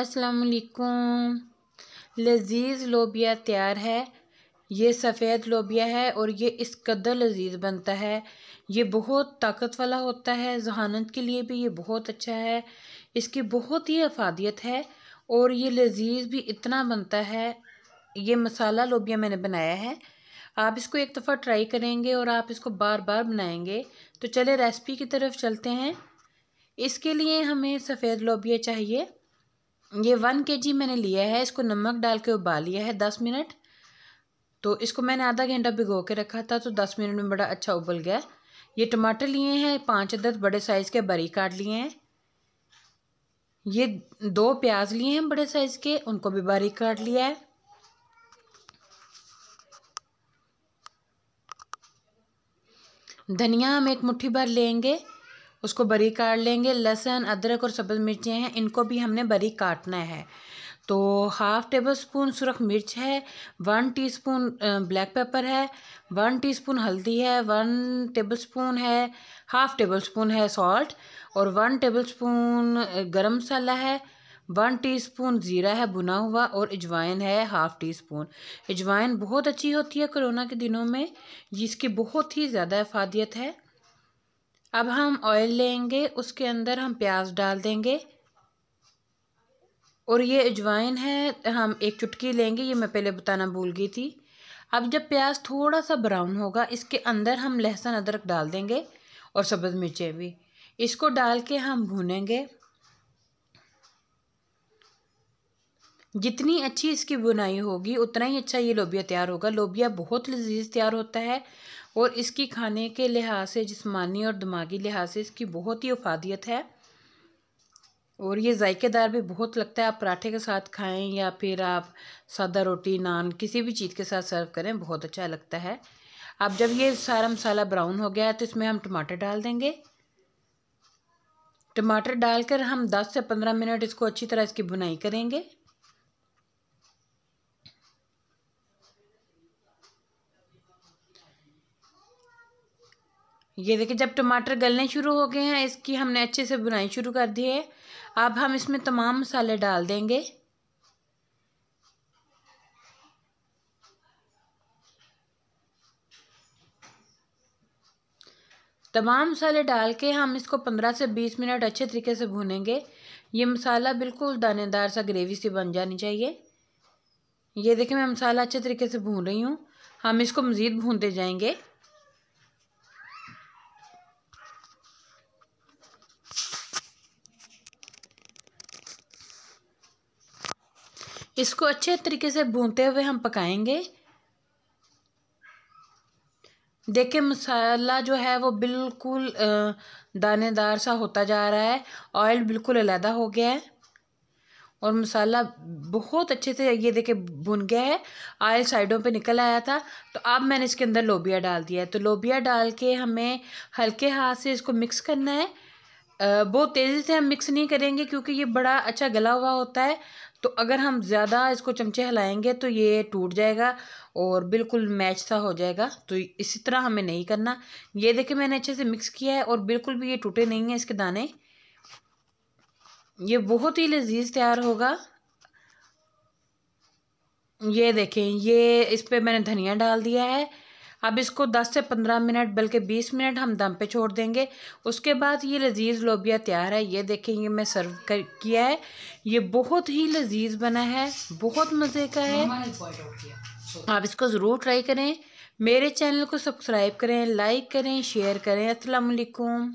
असलकुम लजीज़ लोबिया तैयार है ये सफ़ेद लोबिया है और ये इस कदर लजीज़ बनता है ये बहुत ताकत वाला होता है जहानत के लिए भी ये बहुत अच्छा है इसकी बहुत ही अफादियत है और ये लजीज़ भी इतना बनता है ये मसाला लोबिया मैंने बनाया है आप इसको एक दफ़ा ट्राई करेंगे और आप इसको बार बार बनाएंगे तो चले रेसिपी की तरफ चलते हैं इसके लिए हमें सफ़ेद लोबिया चाहिए ये वन के जी मैंने लिया है इसको नमक डाल के उबाल लिया है दस मिनट तो इसको मैंने आधा घंटा भिगो के रखा था तो दस मिनट में बड़ा अच्छा उबल गया ये टमाटर लिए हैं पाँच अदद बड़े साइज़ के बरी काट लिए हैं ये दो प्याज लिए हैं बड़े साइज़ के उनको भी बारीक काट लिया है धनिया हम एक मुट्ठी भर लेंगे उसको बरी काट लेंगे लहसुन अदरक और सब्ज़ मिर्चें हैं इनको भी हमने बरी काटना है तो हाफ़ टेबल स्पून सुरख मिर्च है वन टीस्पून ब्लैक पेपर है वन टीस्पून हल्दी है वन टेबल स्पून है हाफ़ टेबल स्पून है सॉल्ट और वन टेबल स्पून गर्म मसाला है वन टीस्पून ज़ीरा है भुना हुआ और अजवाइन है हाफ़ टी स्पून अजवाइन बहुत अच्छी होती है कोरोना के दिनों में जिसकी बहुत ही ज़्यादा अफादियत है अब हम ऑयल लेंगे उसके अंदर हम प्याज डाल देंगे और ये अजवाइन है हम एक चुटकी लेंगे ये मैं पहले बताना भूल गई थी अब जब प्याज थोड़ा सा ब्राउन होगा इसके अंदर हम लहसुन अदरक डाल देंगे और सब्ज़ मिर्चें भी इसको डाल के हम भूनेंगे जितनी अच्छी इसकी बुनाई होगी उतना ही अच्छा ये लोबिया तैयार होगा लोबिया बहुत लजीज तैयार होता है और इसकी खाने के लिहाज से जिसमानी और दिमागी लिहाज से इसकी बहुत ही अफादियत है और ये जायकेदार भी बहुत लगता है आप पराठे के साथ खाएं या फिर आप सादा रोटी नान किसी भी चीज़ के साथ सर्व करें बहुत अच्छा लगता है अब जब ये सारा मसाला ब्राउन हो गया है तो इसमें हम टमाटर डाल देंगे टमाटर डालकर हम 10 से 15 मिनट इसको अच्छी तरह इसकी बुनाई करेंगे ये देखिए जब टमाटर गलने शुरू हो गए हैं इसकी हमने अच्छे से बुनाई शुरू कर दी है अब हम इसमें तमाम मसाले डाल देंगे तमाम मसाले डाल के हम इसको पंद्रह से बीस मिनट अच्छे तरीके से भूनेंगे ये मसाला बिल्कुल दानेदार सा ग्रेवी सी बन जानी चाहिए ये देखिए मैं मसाला अच्छे तरीके से भून रही हूँ हम इसको मज़ीद भूनते जाएंगे इसको अच्छे तरीके से भूनते हुए हम पकाएंगे देखिए मसाला जो है वो बिल्कुल दानेदार सा होता जा रहा है ऑयल बिल्कुल अलहदा हो गया है और मसाला बहुत अच्छे से ये देखे भुन गया है आयल साइडों पे निकल आया था तो अब मैंने इसके अंदर लोबिया डाल दिया है तो लोबिया डाल के हमें हल्के हाथ से इसको मिक्स करना है बहुत तेज़ी से हम मिक्स नहीं करेंगे क्योंकि ये बड़ा अच्छा गला हुआ होता है तो अगर हम ज़्यादा इसको चमचे हिलाएंगे तो ये टूट जाएगा और बिल्कुल मैच सा हो जाएगा तो इसी तरह हमें नहीं करना ये देखिए मैंने अच्छे से मिक्स किया है और बिल्कुल भी ये टूटे नहीं हैं इसके दाने ये बहुत ही लजीज तैयार होगा ये देखें ये इस पर मैंने धनिया डाल दिया है अब इसको 10 से 15 मिनट बल्कि 20 मिनट हम दम पे छोड़ देंगे उसके बाद ये लजीज़ लोबिया तैयार है ये देखें ये मैं सर्व कर किया है ये बहुत ही लजीज़ बना है बहुत मज़े का है आप इसको ज़रूर ट्राई करें मेरे चैनल को सब्सक्राइब करें लाइक करें शेयर करें असलकुम